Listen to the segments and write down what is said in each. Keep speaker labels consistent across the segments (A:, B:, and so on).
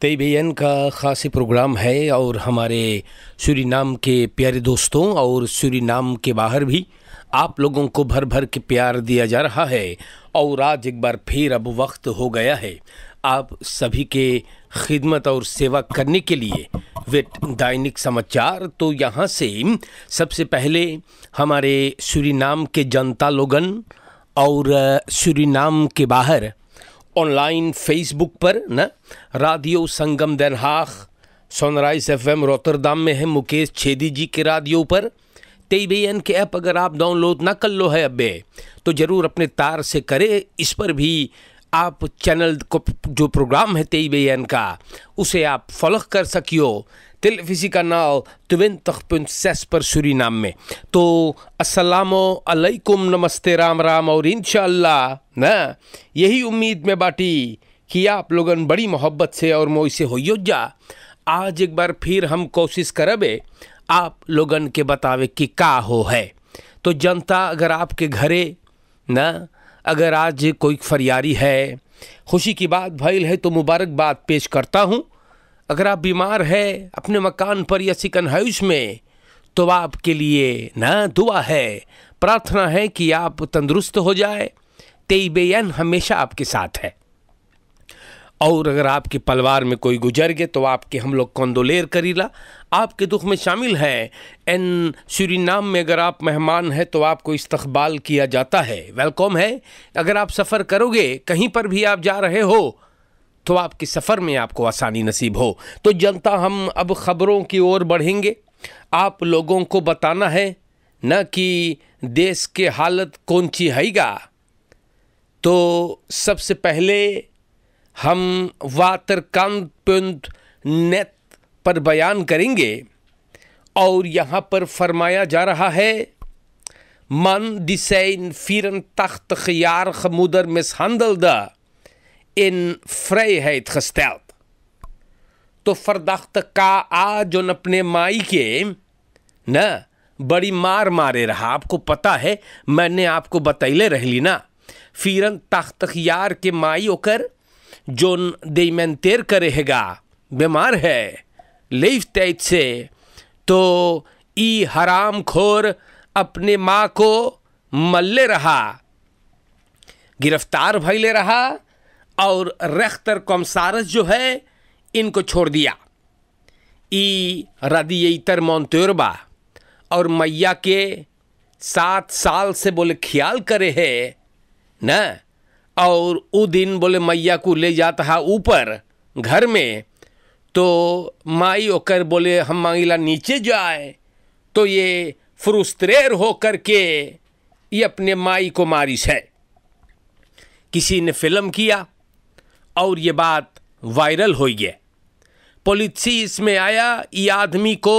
A: तेबीन का ख़ास प्रोग्राम है और हमारे सूरीनाम के प्यारे दोस्तों और सूरीनाम के बाहर भी आप लोगों को भर भर के प्यार दिया जा रहा है और आज एक बार फिर अब वक्त हो गया है आप सभी के खिदमत और सेवा करने के लिए वेट दैनिक समाचार तो यहाँ से सबसे पहले हमारे सूरीनाम के जनता लोगन और सूरीनाम के बाहर ऑनलाइन फेसबुक पर ना radio Sangam Den Haag sunrise F M Rotterdam में है मुकेश छेदी जी के रेडियो पर तेई एन के ऐप अगर आप डाउनलोड ना कर लो है अबे तो ज़रूर अपने तार से करें इस पर भी आप चैनल को जो प्रोग्राम है तेई एन का उसे आप फॉलो कर सकियो televisie kanaal 20.6 पर नाम में तो असलकुम नमस्ते राम राम और इन ना यही उम्मीद में बाटी कि आप लोगन बड़ी मोहब्बत से और मोई से होइयो जा आज एक बार फिर हम कोशिश करबे आप लोगन के बतावे कि का हो है तो जनता अगर आपके घरे न अगर आज कोई फरियारी है खुशी की बात भैल है तो मुबारकबाद पेश करता हूँ अगर आप बीमार है अपने मकान पर या सिकन हाउस में तो आपके लिए ना दुआ है प्रार्थना है कि आप तंदुरुस्त हो जाए तेबेन हमेशा आपके साथ है और अगर आपके पलवार में कोई गुजर गए तो आपके हम लोग कौंदोलेर करीला आपके दुख में शामिल हैं एन श्री नाम में अगर आप मेहमान हैं तो आपको इस्तबाल किया जाता है वेलकम है अगर आप सफ़र करोगे कहीं पर भी आप जा रहे हो तो आपके सफ़र में आपको आसानी नसीब हो तो जनता हम अब ख़बरों की ओर बढ़ेंगे आप लोगों को बताना है न कि देश के हालत कौन सी हैगा तो सबसे पहले हम वातरकांत पंत नेत पर बयान करेंगे और यहाँ पर फरमाया जा रहा है मन दिसन फिरन तख्त खियार खमुदर हंदल द in vrijheid gesteld. तो फरदख्त का आ जो अपने माई के न बड़ी मार मारे रहा आपको पता है मैंने आपको बतैले रह ली ना फिरन तख्त यार के माई होकर जो देमन तेर करेगा बीमार है लेफ तैज से तो ई हराम खोर अपने माँ को मल्ले रहा गिरफ्तार भैले रहा और रेख्तर कॉमसारस जो है इनको छोड़ दिया ई रदियतर मोन्तोरबा और मैया के सात साल से बोले ख्याल करे है न और वो दिन बोले मैया को ले जाता है ऊपर घर में तो माई होकर बोले हम मांगीला नीचे जाए तो ये फ्रुस्त्रेर होकर के ये अपने माई को मारिश है किसी ने फिल्म किया और ये बात वायरल हो गया पुलिसी इसमें आया ये आदमी को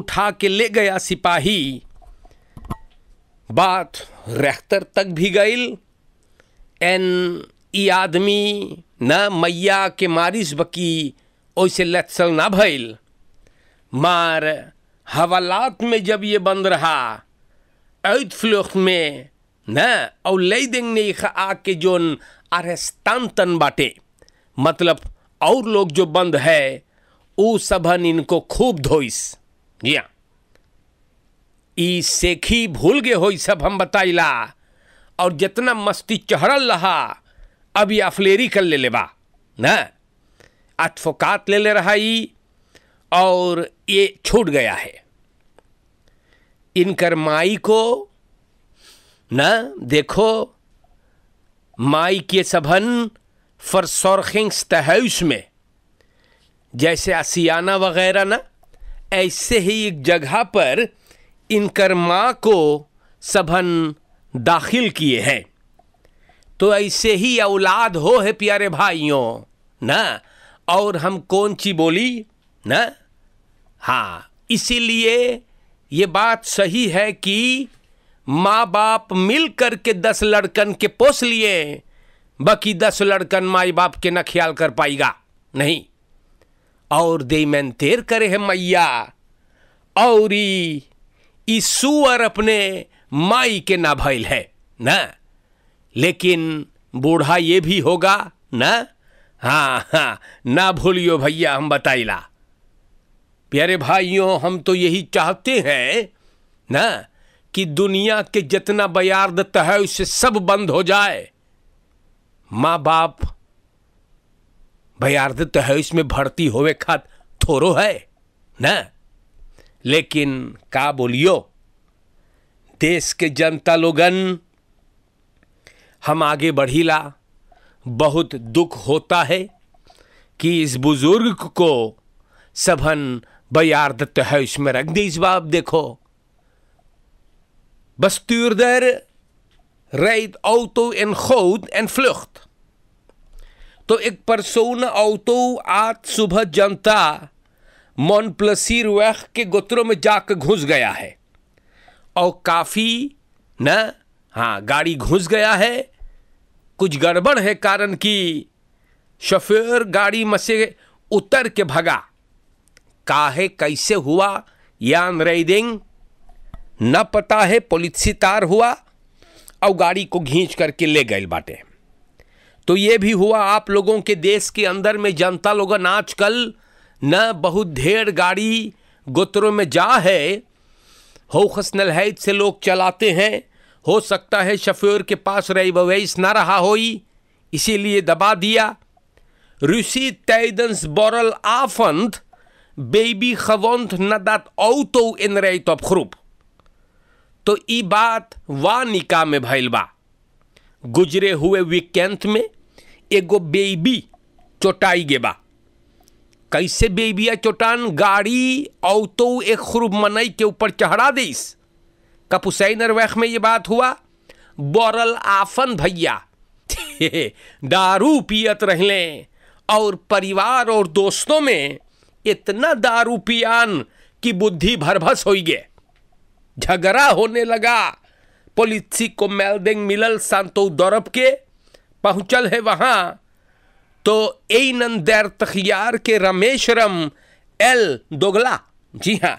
A: उठा के ले गया सिपाही बात रेख्तर तक भी गई एन ये आदमी न मैया के मारिस बकी ओसे लत्सल ना भइल मार हवालात में जब ये बंद रहा ऐद फ्लोख में न और लई देंगे आके जोन अरस्तांतन बाटे मतलब और लोग जो बंद है ऊ सबन इनको खूब धोईस जी हाँ सेखी भूल गए हो सब हम बताइला और जितना मस्ती चढ़ल रहा अब ये अफलेरी कर ले लेबा न अटफोकात ले ले रहा ई और ये छूट गया है इनकर माई को ना देखो फर Sabhan Versorgingstehuis में जैसे आसियाना वगैरह ना ऐसे ही एक जगह पर इनकर माँ को सबन दाखिल किए हैं तो ऐसे ही औलाद हो है प्यारे भाइयों ना और हम कौन सी बोली ना हाँ इसीलिए ये बात सही है कि माँ बाप मिल कर के दस लड़कन के पोस लिए बाकी दस लड़कन माई बाप के न ख्याल कर पाएगा नहीं और दे मैन तेर करे है मैया और सुअर अपने माई के ना भैल है ना लेकिन बूढ़ा ये भी होगा ना हाँ हाँ ना भूलियो भैया हम बताइला प्यारे भाइयों हम तो यही चाहते हैं ना कि दुनिया के जितना दत्त है उसे सब बंद हो जाए माँ बाप बयार्द है इसमें भर्ती होवे खात थोरो है ना लेकिन का बोलियो देश के जनता लोगन हम आगे बढ़ीला बहुत दुख होता है कि इस बुजुर्ग को सभन दत्त है इसमें रख दी इस बाप देखो Bestuurder rijdt auto in goot en vlucht. तो एक परसोन ऑटो आज सुबह जनता मोन प्लसीर वह के गोत्रों में जाकर घुस गया है और काफ़ी न हाँ गाड़ी घुस गया है कुछ गड़बड़ है कारण कि शोफेर गाड़ी में से उतर के भगा काहे कैसे हुआ यान रेडिंग न पता है पॉलिथी तार हुआ और गाड़ी को घींच करके ले गए बाटे तो ये भी हुआ आप लोगों के देश के अंदर में जनता लोग आज कल न बहुत ढेर गाड़ी गोत्रों में जा है हो खसनल हैद से लोग चलाते हैं हो सकता है शफेर के पास रही बवैस ना रहा हो इसीलिए दबा दिया रूसी तैदंस बोरल आफंत बेबी खवंत नदात औ तो इन रही तो खरूप तो ई बात वानिका में भैल बा गुजरे हुए वीकेंथ में एगो बेबी चोटाई गे बा कैसे बेबिया चोटान गाड़ी औ तो एक खुरब मनई के ऊपर चढ़ा दीस कपुसैन वैख में ये बात हुआ बोरल आफन भैया दारू पियत रहले और परिवार और दोस्तों में इतना दारू पियान कि बुद्धि भरभस हो गए झगड़ा होने लगा पुलिसी को मेलदेंग मिलल सांतो दौरब के पहुंचल है वहां तो ए नंदैर तखियार के रम एल दोगला जी हाँ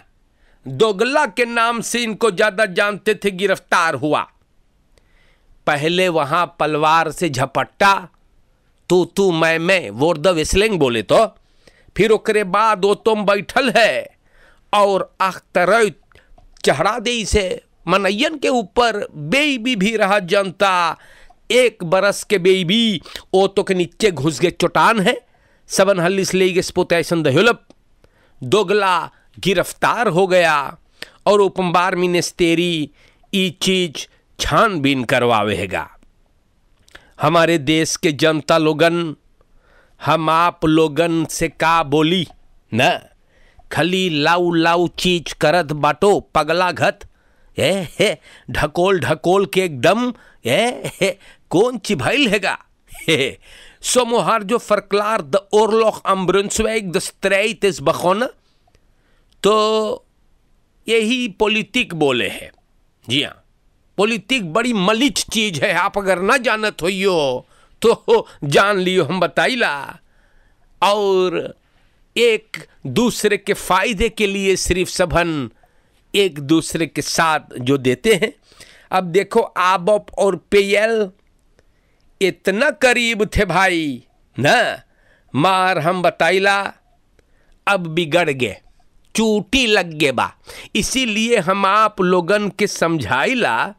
A: दोगला के नाम से इनको ज़्यादा जानते थे गिरफ्तार हुआ पहले वहां पलवार से झपट्टा तू तू मैं मैं वोर द विस्लिंग बोले तो फिर ओकरे बाद वो तुम बैठल है और अख्तरत चढ़ा दे इसे मनैयन के ऊपर बेबी भी रहा जनता एक बरस के बेबी ओ तो के नीचे घुस गए चोटान है सबन हल्लिस ले गए पोते दोगला गिरफ्तार हो गया और उपम्बार तेरी ई चीज छानबीन करवावेगा हमारे देश के जनता लोगन हम आप लोगन से का बोली ना खली लाऊ लाऊ चीज करत बाटो पगला घत ए हे ढकोल ढकोल के एकदम ए हे कौन चिभाइल हैगा हे så må har jo verklaar de द aan Brunswijk, बखोन तो यही पॉलिटिक बोले है जी हाँ पॉलिटिक बड़ी मलिच चीज है आप अगर ना जानत हो तो जान लियो हम बताइला और एक दूसरे के फायदे के लिए सिर्फ सभन एक दूसरे के साथ जो देते हैं अब देखो आबप और पेयल इतना करीब थे भाई ना मार हम बताइला अब बिगड़ गए चूटी लग गए बा इसीलिए हम आप लोगन के समझाइला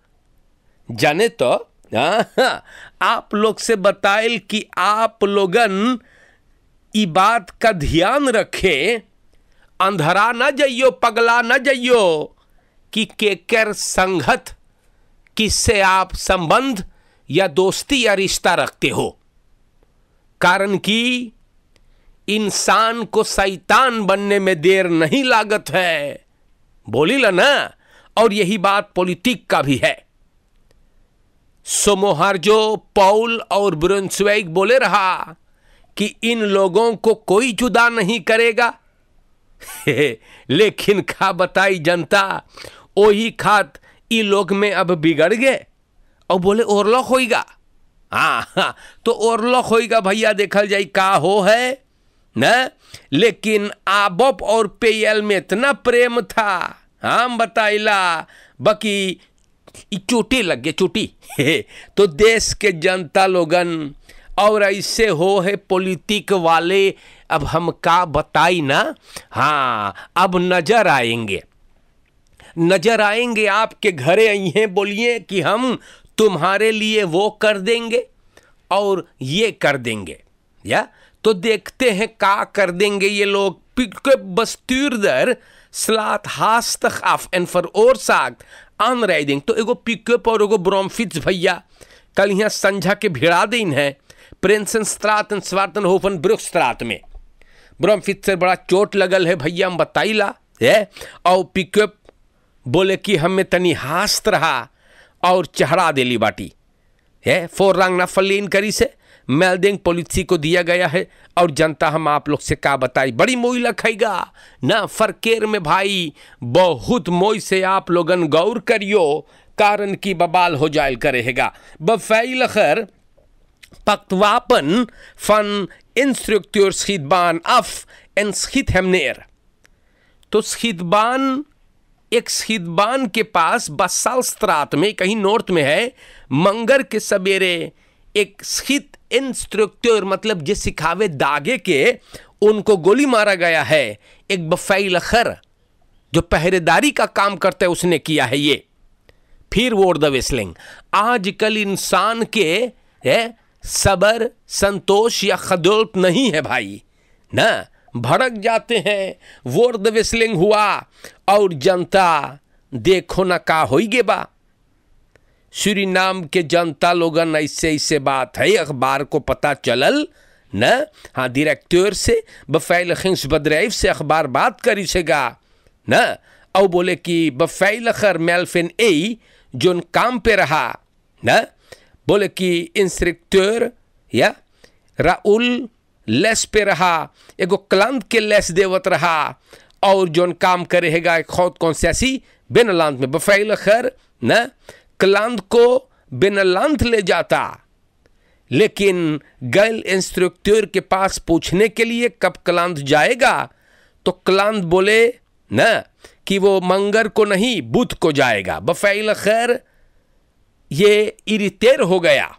A: जाने तो आ, हाँ, हाँ, आप लोग से बताइल कि आप लोगन बात का ध्यान रखे अंधरा न जाइयो पगला न जाइयो कि केकर संगत किससे आप संबंध या दोस्ती या रिश्ता रखते हो कारण कि इंसान को शैतान बनने में देर नहीं लागत है बोली ला ना और यही बात पॉलिटिक का भी है जो पौल और ब्रुन्सवेग बोले रहा कि इन लोगों को कोई जुदा नहीं करेगा लेकिन खा बताई जनता ओ ही खात ई लोग में अब बिगड़ गए और बोले ओरलॉक होएगा हाँ हाँ तो ओरलॉक होएगा भैया देखल जाए का हो है न लेकिन आबोप और पेयल में इतना प्रेम था हाँ, हम बताइला बाकी चोटी लग गए चोटी तो देश के जनता लोगन और ऐसे हो है पॉलिटिक वाले अब हम का बताई ना हाँ अब नजर आएंगे नजर आएंगे आपके घरे आई हैं बोलिए कि हम तुम्हारे लिए वो कर देंगे और ये कर देंगे या तो देखते हैं का कर देंगे ये लोग bestuurder slaat और af आन veroorzaakt देंगे तो एगो पिकअप और एगो ब्रोमफिट्स भैया कल यहाँ संझा के भिड़ा दिन है प्रिंसनस्त्रात स्वार्थन होफन ब्रुक्स्त्रात में ब्रह्मफित से बड़ा चोट लगल है भैया हम बताइला है और पिकअप बोले कि हमें तनी हास्त रहा और चढ़ा दिली बाटी है फोर रंग ना फलीन करी से मेलदिंग पॉलिसी को दिया गया है और जनता हम आप लोग से क्या बताई बड़ी मोई लखेगा ना फरकेर में भाई बहुत मोई से आप लोगन गौर करियो कारण की बबाल हो जाए करेगा बफैल खर Paktwapen van instructeurschietbaan af en schiet hem neer. तो स्खितबान एक स्खितबान के पास बसाल स्त्रात में कहीं नॉर्थ में है मंगर के सवेरे एक स्खित इंस्ट्रक्टर मतलब जिस सिखावे दागे के उनको गोली मारा गया है एक बफाई लखर जो पहरेदारी का काम करता है उसने किया है ये फिर वोर द वेस्लिंग आजकल इंसान के है सबर संतोष या खदोल्प नहीं है भाई ना भड़क जाते हैं वोर्द विस्लिंग हुआ और जनता देखो ना का होइगे बा श्री नाम के जनता लोगन ऐसे ऐसे बात है अखबार को पता चलल न हाँ डायरेक्टर से बफ़ैल खिंस बद्रैव से अखबार बात करी सेगा न और बोले कि बफ़ैल खर मेलफिन ए जोन काम पे रहा न बोले कि इंस्ट्रक्टर या राउल लेस पे रहा एगो क्लांत के लेस देवत रहा और जोन काम करेगा खौद कौन सियासी बेनलांत में बफैल खैर न क्लांत को बेनलांत ले जाता लेकिन गैल इंस्ट्रक्टर के पास पूछने के लिए कब क्लांत जाएगा तो क्लांत बोले न कि वो मंगर को नहीं बुध को जाएगा बफाइल खैर ये इरितेर हो गया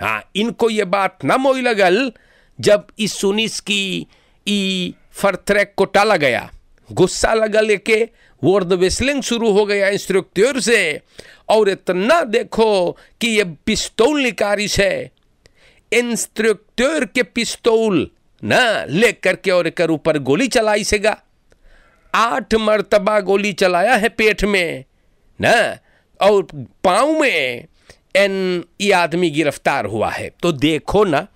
A: हाँ इनको ये बात ना मोई लगल जब इस सुनिस की ई फरथ्रैक को टाला गया गुस्सा लगा लेके वर्द वेस्लिंग शुरू हो गया इंस्ट्रक्टर से और इतना देखो कि ये पिस्तौल निकारिश है इंस्ट्रक्टर के पिस्तौल ना ले करके और एक ऊपर गोली चलाई सेगा आठ मरतबा गोली चलाया है पेट में ना और पाँव में एन ये आदमी गिरफ्तार हुआ है तो देखो ना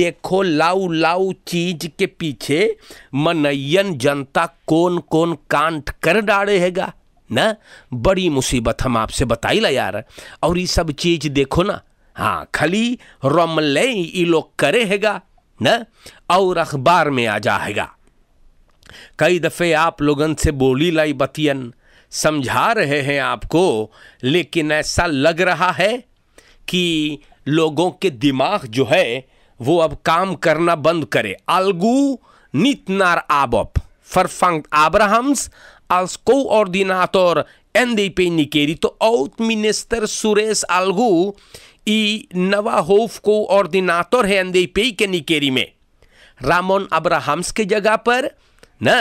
A: देखो लाऊ लाऊ चीज के पीछे मनयन जनता कौन कौन कांट कर हैगा ना बड़ी मुसीबत हम आपसे बताई ला यार और ये सब चीज देखो ना हाँ खाली रोमले ये लोग करे हैगा न और अखबार में आ जाएगा कई दफ़े आप लोगन से बोली लाई बतियन समझा रहे हैं आपको लेकिन ऐसा लग रहा है कि लोगों के दिमाग जो है वो अब काम करना बंद करे अलगू नित नार nittnar ábab. और एन als पे निकेरी तो औत मिनिस्टर सुरेश अलगू ई नवा होफ को और दिनातोर है पे के निकेरी में रामोन अब्राहम्स के जगह पर ना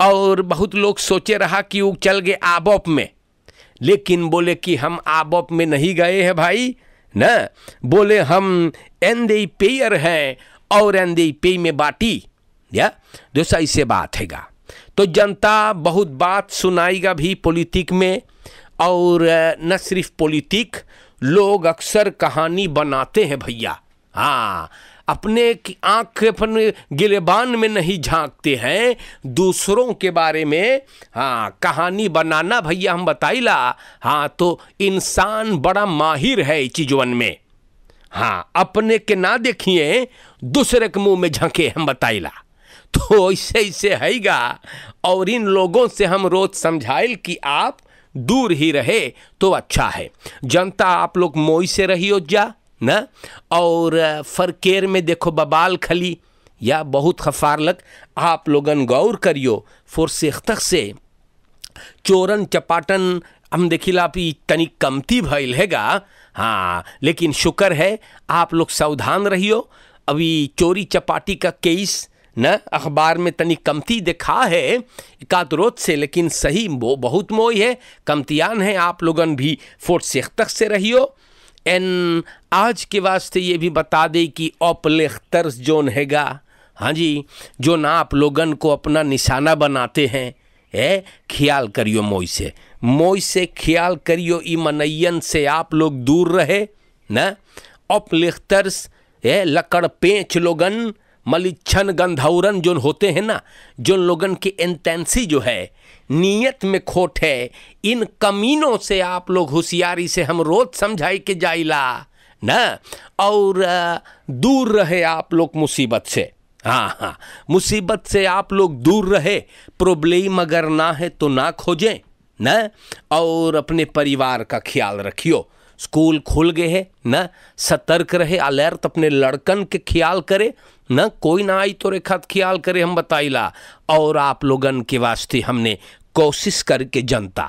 A: और बहुत लोग सोचे रहा कि वो चल गए आबोप में लेकिन बोले कि हम आबोप में नहीं गए हैं भाई ना बोले हम एंड पेयर हैं और एंड पे में बाटी या तो सही से बात हैगा तो जनता बहुत बात सुनाएगा भी पॉलिटिक में और न सिर्फ पॉलिटिक लोग अक्सर कहानी बनाते हैं भैया हाँ अपने की आँख अपने गिलेबान में नहीं झांकते हैं दूसरों के बारे में हाँ कहानी बनाना भैया हम बताइला हाँ तो इंसान बड़ा माहिर है चीजवन में हाँ अपने के ना देखिए दूसरे के मुंह में झांके हम बताइला तो ऐसे ऐसे हैगा और इन लोगों से हम रोज समझाइल कि आप दूर ही रहे तो अच्छा है जनता आप लोग मोई से रही हो जा ना और फरकेर में देखो बबाल खली या बहुत खफार लग आप लोगन गौर करियो फुरसेख्तक से चोरन चपाटन हम देखिला अभी तनिक कमती भैल हैगा हाँ लेकिन शुक्र है आप लोग सावधान रहियो अभी चोरी चपाटी का केस न अखबार में तनिक कमती देखा है एकाध से लेकिन सही वो बहुत मोई है कमतियान है आप लोगन भी फोर्ट सेख्तक से रहियो एन आज के वास्ते ये भी बता दे कि ऑपलेख्तर जोन हैगा हाँ जी जो ना आप लोगन को अपना निशाना बनाते हैं है ख्याल करियो मोई से मोई से ख्याल करियो ई मनैयन से आप लोग दूर रहे न ऑपलेख्तर्स है लकड़ पेंच लोगन मलिच्छन गंधौरन जो होते हैं ना जो लोगन की इंटेंसी जो है नीयत में खोट है इन कमीनों से आप लोग होशियारी से हम रोज समझाई के जाइला ना और दूर रहे आप लोग मुसीबत से हाँ हाँ मुसीबत से आप लोग दूर रहे प्रॉब्लम अगर ना है तो ना खोजें ना और अपने परिवार का ख्याल रखियो स्कूल खुल गए हैं न सतर्क रहे अलर्ट अपने लड़कन के ख्याल करे न कोई ना आई तो रेखा ख्याल करे हम बताइला और आप लोगन के वास्ते हमने कोशिश करके जनता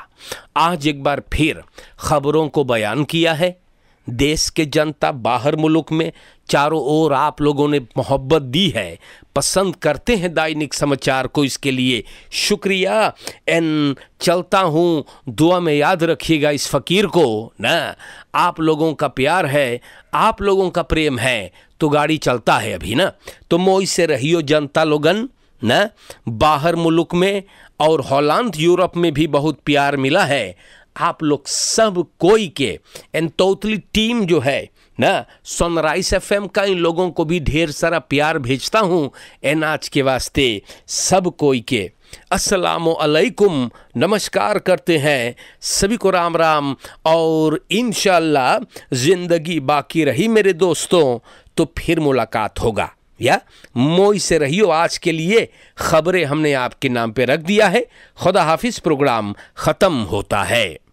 A: आज एक बार फिर खबरों को बयान किया है देश के जनता बाहर मुल्क में चारों ओर आप लोगों ने मोहब्बत दी है पसंद करते हैं दैनिक समाचार को इसके लिए शुक्रिया एन चलता हूँ दुआ में याद रखिएगा इस फ़कीर को ना आप लोगों का प्यार है आप लोगों का प्रेम है तो गाड़ी चलता है अभी ना तो मोई से रहियो जनता लोगन ना बाहर मुल्क में और हॉलैंड यूरोप में भी बहुत प्यार मिला है आप लोग सब कोई के एंड टोटली टीम जो है ना सनराइज एम का इन लोगों को भी ढेर सारा प्यार भेजता हूँ एन आज के वास्ते सब कोई के असलकुम नमस्कार करते हैं सभी को राम राम और इन ज़िंदगी बाकी रही मेरे दोस्तों तो फिर मुलाकात होगा या मोई से रहियो आज के लिए खबरें हमने आपके नाम पे रख दिया है खुदा हाफिज प्रोग्राम ख़त्म होता है